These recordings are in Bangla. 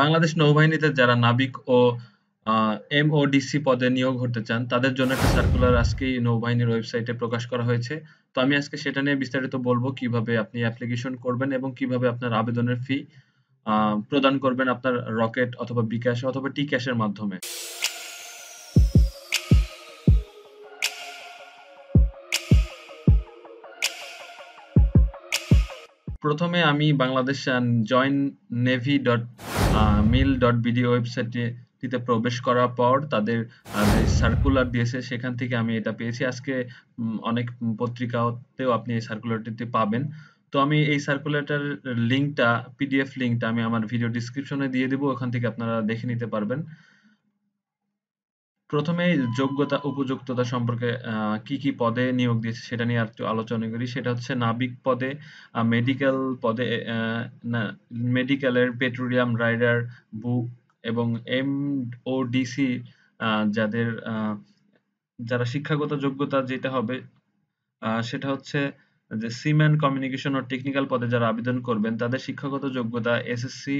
বাংলাদেশ নৌবাহিনীতে যারা নাবিক ও এমওডিসি পদে নিয়োগ হতে চান তাদের জন্য একটা সার্কুলার আজকে নৌবাহিনীর ওয়েবসাইটে প্রকাশ করা হয়েছে তো আমি আজকে সেটা নিয়ে বিস্তারিত বলবো কিভাবে আপনি অ্যাপ্লিকেশন করবেন এবং কিভাবে আপনার আবেদনের ফি প্রদান করবেন আপনার রকেট অথবা বিকাশ অথবা টি ক্যাশের মাধ্যমে প্রথমে আমি Bangladesh join navy dot mil dot BD ওয়েবসাইটটিতে প্রবেশ করার পর তাদের সার্কুলার দিয়েছে সেখান থেকে আমি এটা পেয়েছি আজকে অনেক পত্রিকাতেও আপনি এই সার্কুলারটিতে পাবেন তো আমি এই সার্কুলেটার লিঙ্কটা পিডিএফ লিঙ্কটা আমি আমার ভিডিও ডিসক্রিপশনে দিয়ে দেবো ওখান থেকে আপনারা দেখে নিতে পারবেন প্রথমে যোগ্যতা উপযুক্ততা সম্পর্কে কি কি পদে নিয়োগ দিয়েছে সেটা নিয়ে একটু আলোচনা করি সেটা হচ্ছে নাবিক পদে মেডিকেল পদে মেডিকেলের পেট্রোলিয়াম রাইডার বুক এবং এম ও ডিসি যাদের যারা শিক্ষাগত যোগ্যতা যেটা হবে সেটা হচ্ছে যে সিম্যান কমিউনিকেশন ও টেকনিক্যাল পদে যারা আবেদন করবেন তাদের শিক্ষাগত যোগ্যতা এসএসসি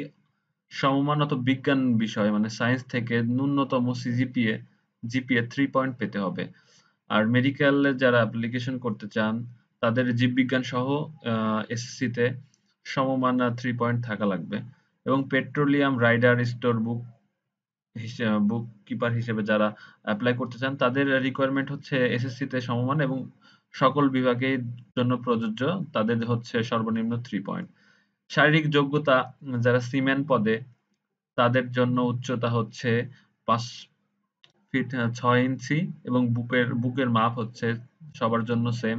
সমমানত বিজ্ঞান বিষয় মানে সায়েন্স থেকে ন্যূনতম সিজিপিএ জিপিএ থ্রি পয়েন্ট পেতে হবে আর মেডিকেলে যারা অ্যাপ্লিকেশন করতে চান তাদের জীববিজ্ঞান সহ এসএসসিতে সমমান থ্রি পয়েন্ট থাকা লাগবে এবং petroleum writer store book bookkeeper হিসেবে যারা অ্যাপ্লাই করতে চান তাদের রিকোয়ারমেন্ট হচ্ছে এসএসসিতে সমমান এবং সকল বিভাগের জন্য প্রযোজ্য তাদের হচ্ছে সর্বনিম্ন থ্রি পয়েন্ট শারীরিক যোগ্যতা যারা সিমেন পদে তাদের জন্য উচ্চতা হচ্ছে পাঁচ ফিট ছয় ইঞ্চি এবং বুকের বুকের মাপ হচ্ছে সবার জন্য সেম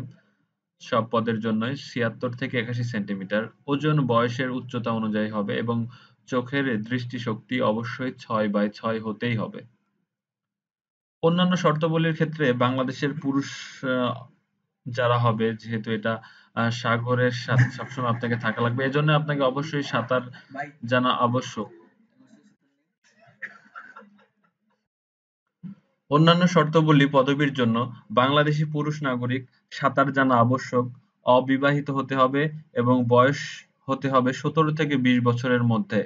সব পদের জন্যই ছিয়াত্তর থেকে একাশি সেন্টিমিটার ওজন বয়সের উচ্চতা অনুযায়ী হবে এবং চোখের দৃষ্টিশক্তি অবশ্যই ছয় বাই ছয় হতেই হবে অন্যান্য শর্তাবলীর ক্ষেত্রে বাংলাদেশের পুরুষ যারা হবে যেহেতু এটা সাগরের সাথে সবসময় আপনাকে থাকা লাগবে এজন্য আপনাকে অবশ্যই সাঁতার জানা আবশ্যক অন্যান্য শর্তাবলী পদবীর জন্য বাংলাদেশী পুরুষ নাগরিক সাঁতার জানা আবশ্যক, অবিবাহিত হতে হবে এবং বয়স হতে হবে সতেরো থেকে বিশ বছরের মধ্যে।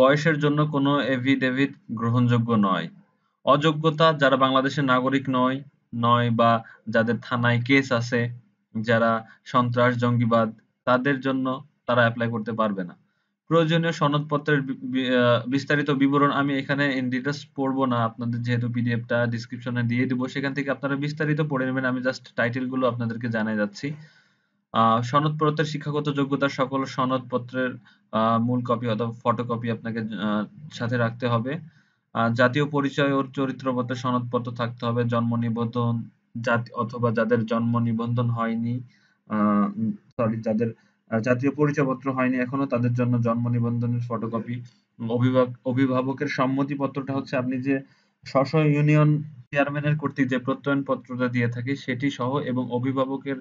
বয়সের জন্য কোনো এফিডেভিট গ্রহণযোগ্য নয়। অযোগ্যতা যারা বাংলাদেশের নাগরিক নয় নয় বা যাদের থানায় কেস আছে, যারা সন্ত্রাস জঙ্গিবাদ তাদের জন্য তারা অ্যাপ্লাই করতে পারবে না। প্রয়োজনীয় সনদপত্রের বিস্তারিত বিবরণ আমি এখানে ইন ডিটেলস পড়বো না আপনাদের যেহেতু পিডিএফটা ডিসক্রিপশনে দিয়ে দিব সেখান থেকে আপনারা বিস্তারিত পড়ে নেবেন আমি জাস্ট টাইটেলগুলো আপনাদেরকে জানাই যাচ্ছি সনদপত্রের শিক্ষাগত যোগ্যতা সকল সনদপত্রের মূল কপি অথবা ফটোকপি আপনাকে সাথে রাখতে হবে জাতীয় পরিচয় ও চরিত্রপত্রের সনদপত্র থাকতে হবে জন্ম নিবন্ধন জাতি অথবা যাদের জন্ম নিবন্ধন হয়নি সরি যাদের জাতীয় পরিচয়পত্র হয়নি এখনো তাদের জন্য জন্ম নিবন্ধনের ফটোকপি অভিভাবকের সম্মতি পত্রটা হচ্ছে আপনি যে স্ব ইউনিয়ন চেয়ারম্যানের কর্তৃক যে প্রত্যয়ন পত্রটা দিয়ে থাকে সেটি সহ এবং অভিভাবকের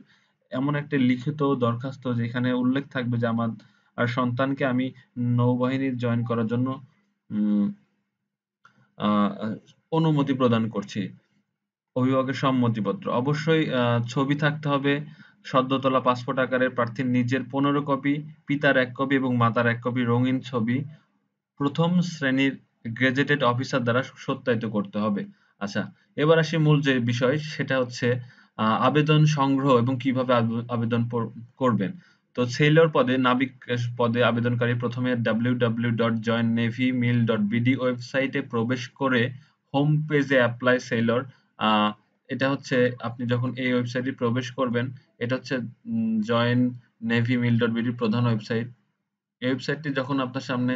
এমন একটা লিখিত দরখাস্ত যেখানে উল্লেখ থাকবে যে আমার আর সন্তানকে আমি নৌবাহিনীর জয়েন করার জন্য অনুমতি প্রদান করছি অভিভাবকের সম্মতিপত্র অবশ্যই ছবি থাকতে হবে সদ্যতলা পাসপোর্ট আকারের প্রার্থীর নিজের পনেরো কপি পিতার এক কপি এবং মাতার এক কপি রঙিন ছবি প্রথম শ্রেণীর গেজেটেড অফিসার দ্বারা সত্যায়িত করতে হবে আচ্ছা এবার আসি মূল যে বিষয় সেটা হচ্ছে আবেদন সংগ্রহ এবং কিভাবে আবেদন করবেন তো সেলর পদে নাবিক পদে আবেদনকারী প্রথমে www.joinnavymail.bd ওয়েবসাইটে প্রবেশ করে হোম পেজে অ্যাপ্লাই সেলর এটা হচ্ছে আপনি যখন এই ওয়েবসাইটে প্রবেশ করবেন এটা হচ্ছে জয়েন নেভি মিল ডট বিডির প্রধান ওয়েবসাইট এই ওয়েবসাইটটি যখন আপনার সামনে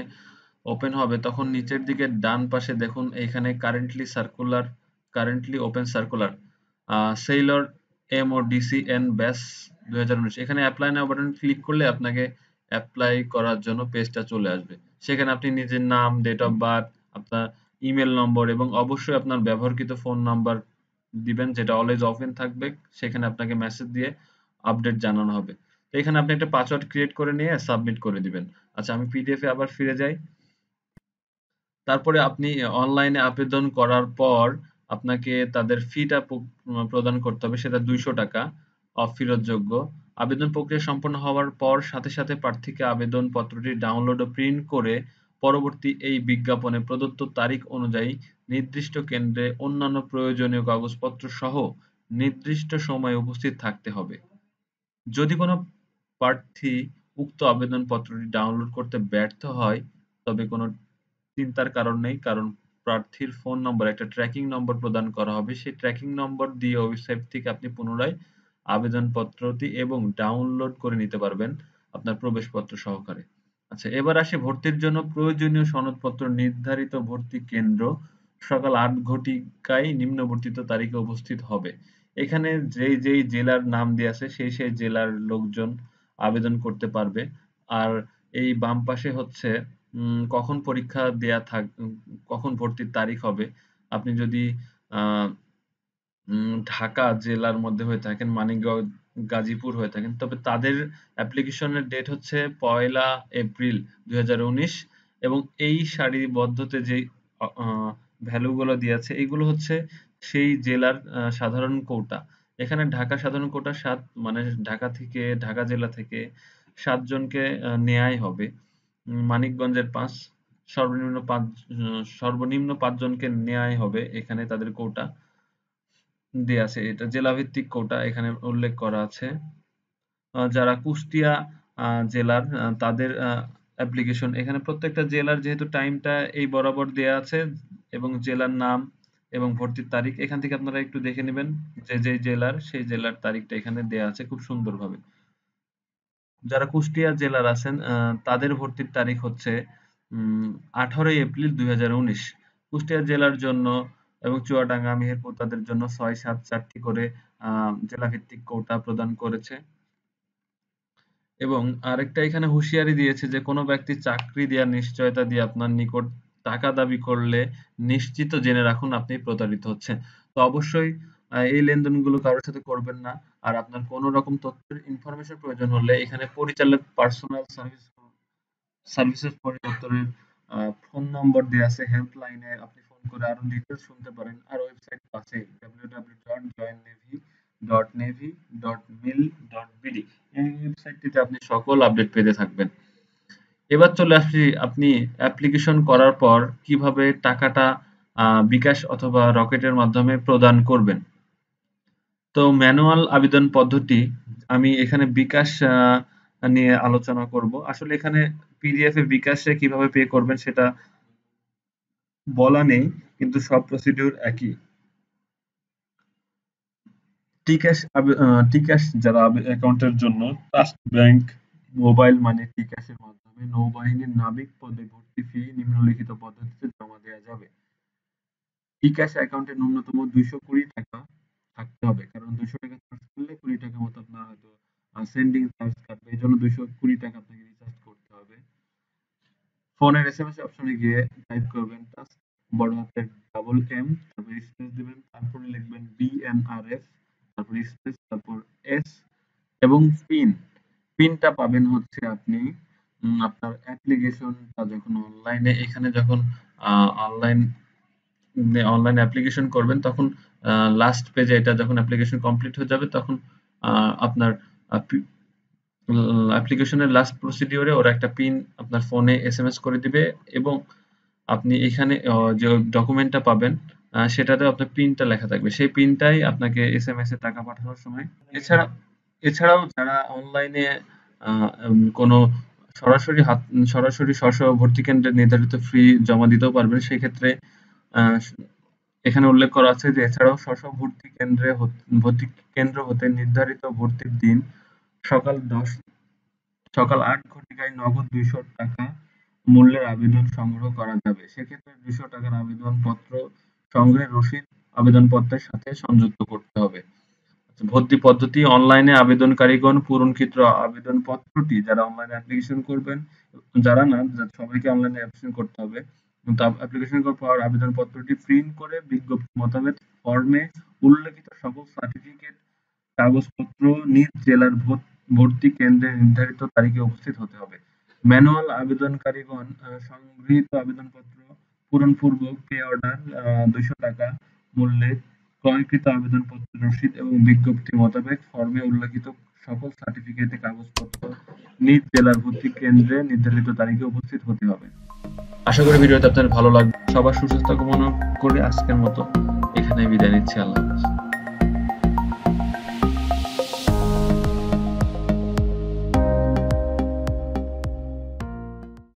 ওপেন হবে তখন নিচের দিকে ডান পাশে দেখুন এখানে currently circular currently open circular sailor M O DC N batch উনিশ এখানে অ্যাপ্লাই নেওয়া বাটন ক্লিক করলে আপনাকে অ্যাপ্লাই করার জন্য পেজটা চলে আসবে সেখানে আপনি নিজের নাম ডেট অফ বার্থ আপনার ইমেল নম্বর এবং অবশ্যই আপনার ব্যবহৃত ফোন নাম্বার দিবেন যেটা অলওয়েজ অফেন থাকবে সেখানে আপনাকে মেসেজ দিয়ে আপডেট জানানো হবে তো এখানে আপনি একটা পাসওয়ার্ড ক্রিয়েট করে নিয়ে সাবমিট করে দিবেন আচ্ছা আমি পিডিএফ এ আবার ফিরে যাই তারপরে আপনি অনলাইনে আবেদন করার পর আপনাকে তাদের ফিটা প্রদান করতে হবে সেটা দুইশো টাকা অফিরতযোগ্য আবেদন প্রক্রিয়া সম্পন্ন হওয়ার পর সাথে সাথে প্রার্থীকে আবেদন পত্রটি ডাউনলোড ও প্রিন্ট করে পরবর্তী এই বিজ্ঞাপনে প্রদত্ত তারিখ অনুযায়ী নির্দিষ্ট কেন্দ্রে অন্যান্য প্রয়োজনীয় কাগজপত্র সহ নির্দিষ্ট সময়ে উপস্থিত থাকতে হবে যদি কোন প্রার্থী উক্ত আবেদনপত্রটি ডাউনলোড করতে ব্যর্থ হয় তবে কোনো চিন্তার কারণ নেই কারণ প্রার্থীর ফোন নম্বর একটা ট্র্যাকিং নম্বর প্রদান করা হবে সেই ট্র্যাকিং নম্বর দিয়ে ওয়েবসাইট থেকে আপনি পুনরায় আবেদনপত্রটি এবং ডাউনলোড করে নিতে পারবেন আপনার প্রবেশপত্র সহকারে আচ্ছা এবার আসে ভর্তির জন্য প্রয়োজনীয় সনদপত্র নির্ধারিত ভর্তি কেন্দ্র সকাল আট ঘটিকায় নিম্নবর্তিত তারিখে উপস্থিত হবে এখানে যেই যেই জেলার নাম দিয়ে আছে সেই সেই জেলার লোকজন আবেদন করতে পারবে আর এই বাম পাশে হচ্ছে কখন পরীক্ষা দেয়া থাক কখন ভর্তির তারিখ হবে আপনি যদি ঢাকা জেলার মধ্যে হয়ে থাকেন মানিকগঞ্জ গাজীপুর হয়ে থাকেন তবে তাদের অ্যাপ্লিকেশনের ডেট হচ্ছে পয়লা এপ্রিল দুই এবং এই সারিবদ্ধতে যে ভ্যালুগুলো দিয়েছে এগুলো হচ্ছে সেই জেলার সাধারণ কোটা এখানে ঢাকা সাধারণ কোটা সাত মানে ঢাকা থেকে ঢাকা জেলা থেকে সাতজনকে নেয়াই হবে মানিকগঞ্জের পাঁচ সর্বনিম্ন পাঁচ সর্বনিম্ন পাঁচজনকে নেয়াই হবে এখানে তাদের কোটা দেয়া আছে এটা জেলাভিত্তিক কোটা এখানে উল্লেখ করা আছে যারা কুষ্টিয়া জেলার তাদের অ্যাপ্লিকেশন এখানে প্রত্যেকটা জেলার যেহেতু টাইমটা এই বরাবর দেওয়া আছে এবং জেলার নাম এবং ভর্তির তারিখ এখান থেকে আপনারা একটু দেখে নেবেন যে যে জেলার সেই জেলার তারিখটা এখানে দেওয়া আছে খুব সুন্দরভাবে যারা কুষ্টিয়া জেলার আছেন তাদের ভর্তির তারিখ হচ্ছে আঠারোই এপ্রিল দুই কুষ্টিয়া জেলার জন্য এবং চুয়াডাঙ্গা মেহেরপুর তাদের জন্য ছয় সাত চারটি করে জেলাভিত্তিক কোটা প্রদান করেছে এবং আরেকটা এখানে হুঁশিয়ারি দিয়েছে যে কোনো ব্যক্তি চাকরি দেওয়ার নিশ্চয়তা দিয়ে আপনার নিকট টাকা দাবি করলে নিশ্চিত জেনে রাখুন আপনি প্রতারিত হচ্ছেন তো অবশ্যই এই লেনদেনগুলো কারোর সাথে করবেন না আর আপনার কোনো রকম তথ্যের ইনফরমেশন প্রয়োজন হলে এখানে পরিচালক পার্সোনাল সার্ভিস সার্ভিসেস পরিদপ্তরের ফোন নম্বর দেওয়া আছে হেল্পলাইনে আপনি ফোন করে আরো ডিটেলস শুনতে পারেন আর ওয়েবসাইট আছে www.joinnavy.navy.mil ভিত্তিতে আপনি সকল আপডেট পেতে থাকবেন এবার চলে আসছি আপনি অ্যাপ্লিকেশন করার পর কিভাবে টাকাটা বিকাশ অথবা রকেটের মাধ্যমে প্রদান করবেন তো ম্যানুয়াল আবেদন পদ্ধতি আমি এখানে বিকাশ নিয়ে আলোচনা করব আসলে এখানে পিডিএফ এ বিকাশে কিভাবে পে করবেন সেটা বলা নেই কিন্তু সব প্রসিডিউর একই টিক্যাশ টিক্যাশ যারা অ্যাকাউন্টের জন্য ট্রাস্ট ব্যাংক মোবাইল মানি টিক্যাশের মাধ্যমে নৌবাহিনীর নাবিক পদে ভর্তি ফি নিম্নলিখিত পদ্ধতিতে জমা দেওয়া যাবে টিক্যাশ অ্যাকাউন্টে ন্যূনতম দুইশো কুড়ি টাকা থাকতে হবে কারণ দুইশো টাকা খরচ করলে কুড়ি টাকা মতো আপনার হয়তো সেন্ডিং চার্জ কাটবে এই জন্য দুইশো কুড়ি টাকা আপনাকে রিচার্জ করতে হবে ফোনের এস এম এস অপশনে গিয়ে টাইপ করবেন টাস্ক বড় হাতের ডাবল এম তারপর স্পেস দিবেন তারপরে লিখবেন বি এম আর বিএনআরএফ তারপর স্পেস তারপর এস এবং পিন পিনটা পাবেন হচ্ছে আপনি আপনার অ্যাপ্লিকেশনটা যখন অনলাইনে এখানে যখন অনলাইন অনলাইন অ্যাপ্লিকেশন করবেন তখন লাস্ট পেজে এটা যখন অ্যাপ্লিকেশন কমপ্লিট হয়ে যাবে তখন আপনার অ্যাপ্লিকেশনের লাস্ট প্রসিডিওরে ওরা একটা পিন আপনার ফোনে এসএমএস করে দিবে এবং আপনি এখানে যে ডকুমেন্টটা পাবেন সেটাতে আপনার পিনটা লেখা থাকবে সেই পিনটাই আপনাকে এস এম এস এ টাকা পাঠানোর সময় এছাড়া এছাড়াও যারা অনলাইনে কোনো সরাসরি হাত সরাসরি স্বশ ভর্তি কেন্দ্রে নির্ধারিত ফি জমা দিতেও পারবেন সেক্ষেত্রে এখানে উল্লেখ করা আছে যে এছাড়াও স্বশ ভর্তি কেন্দ্রে ভর্তি কেন্দ্র হতে নির্ধারিত ভর্তির দিন সকাল দশ সকাল আট ঘটিকায় নগদ দুইশো টাকা মূল্যের আবেদন সংগ্রহ করা যাবে সেক্ষেত্রে দুইশো টাকার আবেদন পত্র সংগ্রহের রসিদ আবেদনপত্রের সাথে সংযুক্ত করতে হবে। আচ্ছা, ভর্তি পদ্ধতি অনলাইনে আবেদনকারীগণ পূরণকৃত আবেদনপত্রটি যারা অনলাইনে অ্যাপ্লিকেশন করবেন যারা না সবাইকে অনলাইনে অ্যাপ্লিকেশন করতে হবে অ্যাপ্লিকেশন করার পর আবেদনপত্রটি প্রিন্ট করে বিজ্ঞপ্তি মোতাবেক ফর্মে উল্লেখিত সকল সার্টিফিকেট কাগজপত্র নিজ জেলার ভর্তি কেন্দ্রে নির্ধারিত তারিখে উপস্থিত হতে হবে ম্যানুয়াল আবেদনকারীগণ সংগৃহীত আবেদনপত্র পূরণ পূরণপূর্বক পে অর্ডার দুইশো টাকা মূল্যের ক্রয়কৃত আবেদন আবেদনপত্রের রসিদ এবং বিজ্ঞপ্তি মোতাবেক ফর্মে উল্লেখিত সকল সার্টিফিকেটে কাগজপত্র নিজ জেলার ভর্তি কেন্দ্রে নির্ধারিত তারিখে উপস্থিত হতে হবে আশা করি ভিডিওটা আপনার ভালো লাগবে সবার সুস্বাস্থ্য কামনা করে আজকের মতো এখানে বিদায় নিচ্ছি আল্লাহ হাফেজ